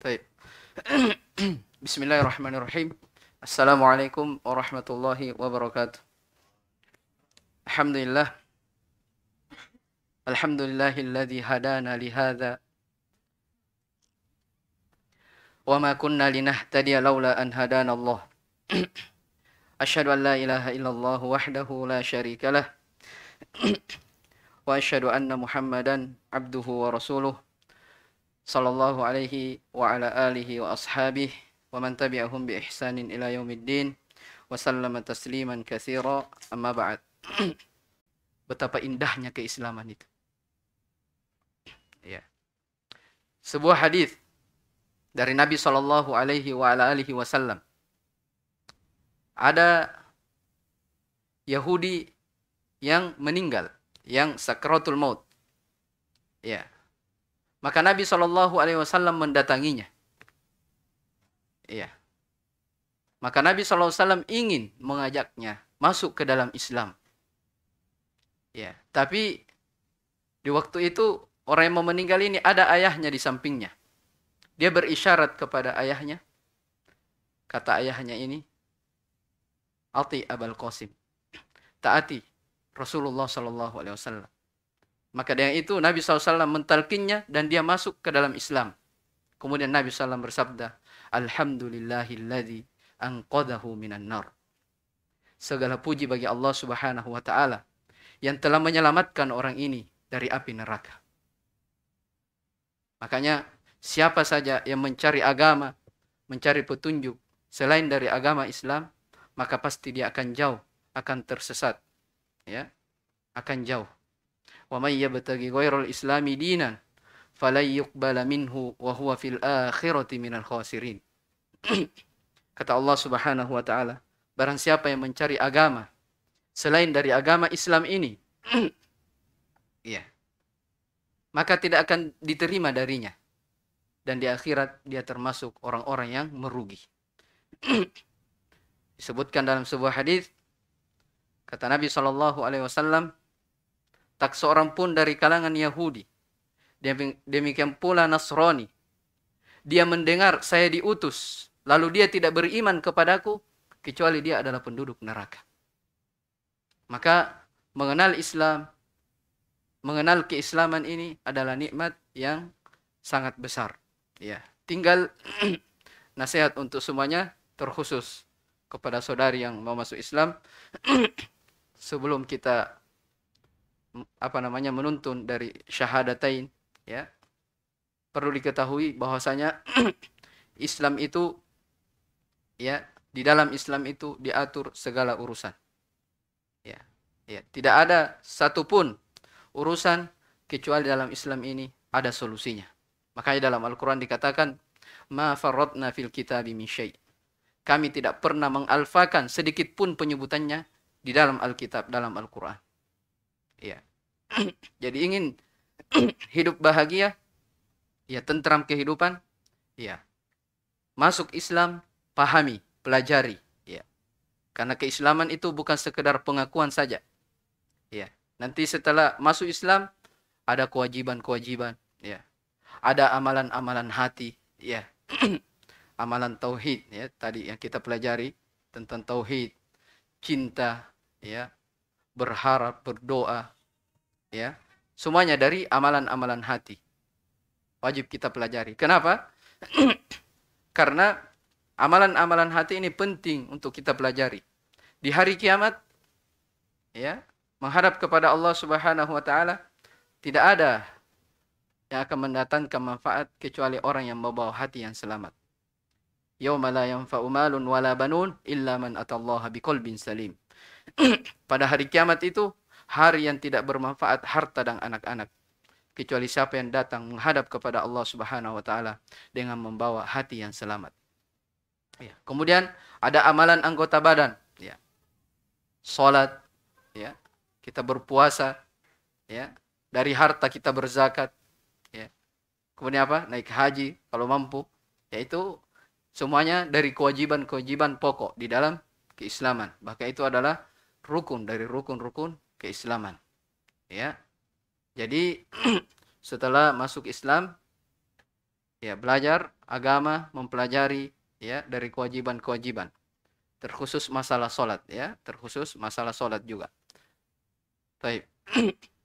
طيب بسم الله الرحمن الرحيم السلام عليكم ورحمة الله وبركاته الحمد لله الحمد لله الذي هدانا لهذا وما كنا لنهتدي لولا أن هدانا الله أشهد أن لا إله إلا الله وحده لا شريك له وأشهد أن محمدا عبده ورسوله sallallahu alaihi wa ala alihi wa ashabihi wa man tabi'ahum bi ihsanin ila yaumiddin wa sallama tasliman katsira amma ba'd betapa indahnya keislaman itu ya sebuah hadis dari Nabi sallallahu Alaihi wa ala alihi Wasallam ada Yahudi yang meninggal yang sakratul maut ya maka Nabi Shallallahu Alaihi Wasallam mendatanginya. Iya. Maka Nabi Shallallahu Alaihi Wasallam ingin mengajaknya masuk ke dalam Islam. Iya. tapi di waktu itu orang yang mau meninggal ini ada ayahnya di sampingnya. Dia berisyarat kepada ayahnya. Kata ayahnya ini, Ati Abal Qasim. Taati Rasulullah Shallallahu Alaihi Wasallam. Maka dengan itu Nabi SAW mentalkinnya dan dia masuk ke dalam Islam. Kemudian Nabi SAW bersabda, Alhamdulillahilladzi anqadahu minan nar. Segala puji bagi Allah Subhanahu wa taala yang telah menyelamatkan orang ini dari api neraka. Makanya siapa saja yang mencari agama, mencari petunjuk selain dari agama Islam, maka pasti dia akan jauh, akan tersesat. Ya. Akan jauh wa may غَيْرَ الْإِسْلَامِ دِينًا dinan يُقْبَلَ مِنْهُ وَهُوَ فِي الْآخِرَةِ مِنَ akhirati Kata Allah Subhanahu wa taala, barang siapa yang mencari agama selain dari agama Islam ini, ya. Maka tidak akan diterima darinya. Dan di akhirat dia termasuk orang-orang yang merugi. Disebutkan dalam sebuah hadis kata Nabi Shallallahu alaihi wasallam, tak seorang pun dari kalangan Yahudi. Demikian pula Nasrani. Dia mendengar saya diutus, lalu dia tidak beriman kepadaku, kecuali dia adalah penduduk neraka. Maka mengenal Islam, mengenal keislaman ini adalah nikmat yang sangat besar. Ya, tinggal nasihat untuk semuanya terkhusus kepada saudari yang mau masuk Islam sebelum kita apa namanya menuntun dari syahadatain ya perlu diketahui bahwasanya Islam itu ya di dalam Islam itu diatur segala urusan ya ya tidak ada satupun urusan kecuali dalam Islam ini ada solusinya makanya dalam Al-Qur'an dikatakan ma farradna fil kitabi min syai kami tidak pernah mengalfakan sedikit pun penyebutannya di dalam Alkitab dalam Al-Qur'an ya jadi ingin hidup bahagia ya tentram kehidupan ya masuk Islam pahami pelajari ya karena keislaman itu bukan sekedar pengakuan saja ya nanti setelah masuk Islam ada kewajiban-kewajiban ya ada amalan-amalan hati ya amalan tauhid ya tadi yang kita pelajari tentang tauhid cinta ya berharap berdoa ya semuanya dari amalan-amalan hati wajib kita pelajari kenapa karena amalan-amalan hati ini penting untuk kita pelajari di hari kiamat ya menghadap kepada Allah Subhanahu wa taala tidak ada yang akan mendatangkan manfaat kecuali orang yang membawa hati yang selamat. Yauma la yanfa'u malun wala banun illa man atallaha biqalbin salim. Pada hari kiamat itu hari yang tidak bermanfaat harta dan anak-anak kecuali siapa yang datang menghadap kepada Allah Subhanahu wa taala dengan membawa hati yang selamat. Ya. Kemudian ada amalan anggota badan, ya. Salat, ya. Kita berpuasa, ya. Dari harta kita berzakat, ya. Kemudian apa? Naik haji kalau mampu, yaitu semuanya dari kewajiban-kewajiban pokok di dalam keislaman. Bahkan itu adalah rukun dari rukun-rukun keislaman ya jadi setelah masuk Islam ya belajar agama mempelajari ya dari kewajiban-kewajiban terkhusus masalah sholat ya terkhusus masalah sholat juga baik